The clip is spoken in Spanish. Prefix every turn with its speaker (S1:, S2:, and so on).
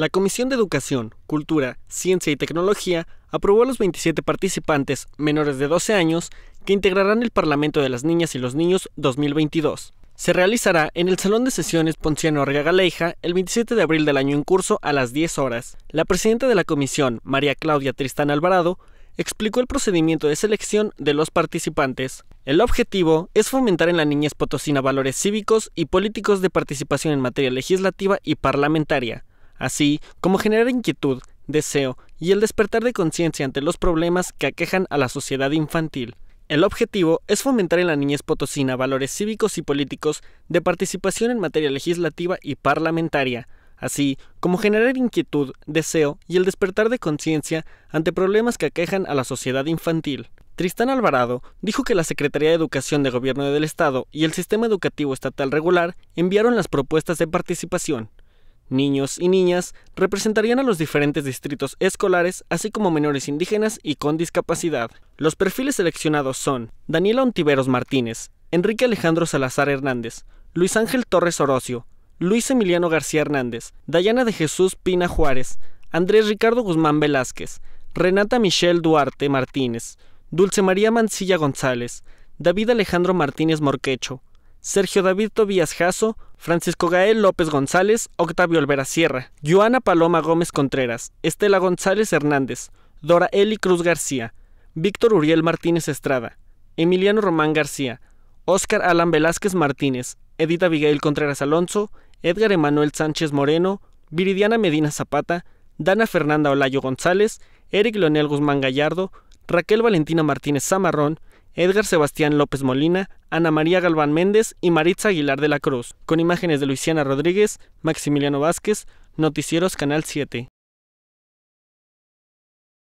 S1: La Comisión de Educación, Cultura, Ciencia y Tecnología aprobó a los 27 participantes menores de 12 años que integrarán el Parlamento de las Niñas y los Niños 2022. Se realizará en el Salón de Sesiones Ponciano Orga Galeja el 27 de abril del año en curso a las 10 horas. La presidenta de la comisión, María Claudia Tristán Alvarado, explicó el procedimiento de selección de los participantes. El objetivo es fomentar en la niñez potosina valores cívicos y políticos de participación en materia legislativa y parlamentaria, así como generar inquietud, deseo y el despertar de conciencia ante los problemas que aquejan a la sociedad infantil. El objetivo es fomentar en la niñez potosina valores cívicos y políticos de participación en materia legislativa y parlamentaria, así como generar inquietud, deseo y el despertar de conciencia ante problemas que aquejan a la sociedad infantil. Tristán Alvarado dijo que la Secretaría de Educación de Gobierno del Estado y el Sistema Educativo Estatal Regular enviaron las propuestas de participación niños y niñas representarían a los diferentes distritos escolares, así como menores indígenas y con discapacidad. Los perfiles seleccionados son Daniela Ontiveros Martínez, Enrique Alejandro Salazar Hernández, Luis Ángel Torres Orocio, Luis Emiliano García Hernández, Dayana de Jesús Pina Juárez, Andrés Ricardo Guzmán Velázquez, Renata Michelle Duarte Martínez, Dulce María Mancilla González, David Alejandro Martínez Morquecho, Sergio David Tobías Jasso, Francisco Gael López González, Octavio Olvera Sierra, Joana Paloma Gómez Contreras, Estela González Hernández, Dora Eli Cruz García, Víctor Uriel Martínez Estrada, Emiliano Román García, Oscar Alan Velázquez Martínez, Edita Abigail Contreras Alonso, Edgar Emanuel Sánchez Moreno, Viridiana Medina Zapata, Dana Fernanda Olayo González, Eric Leonel Guzmán Gallardo, Raquel Valentina Martínez Zamarrón, Edgar Sebastián López Molina, Ana María Galván Méndez y Maritza Aguilar de la Cruz, con imágenes de Luisiana Rodríguez, Maximiliano Vázquez, Noticieros Canal 7.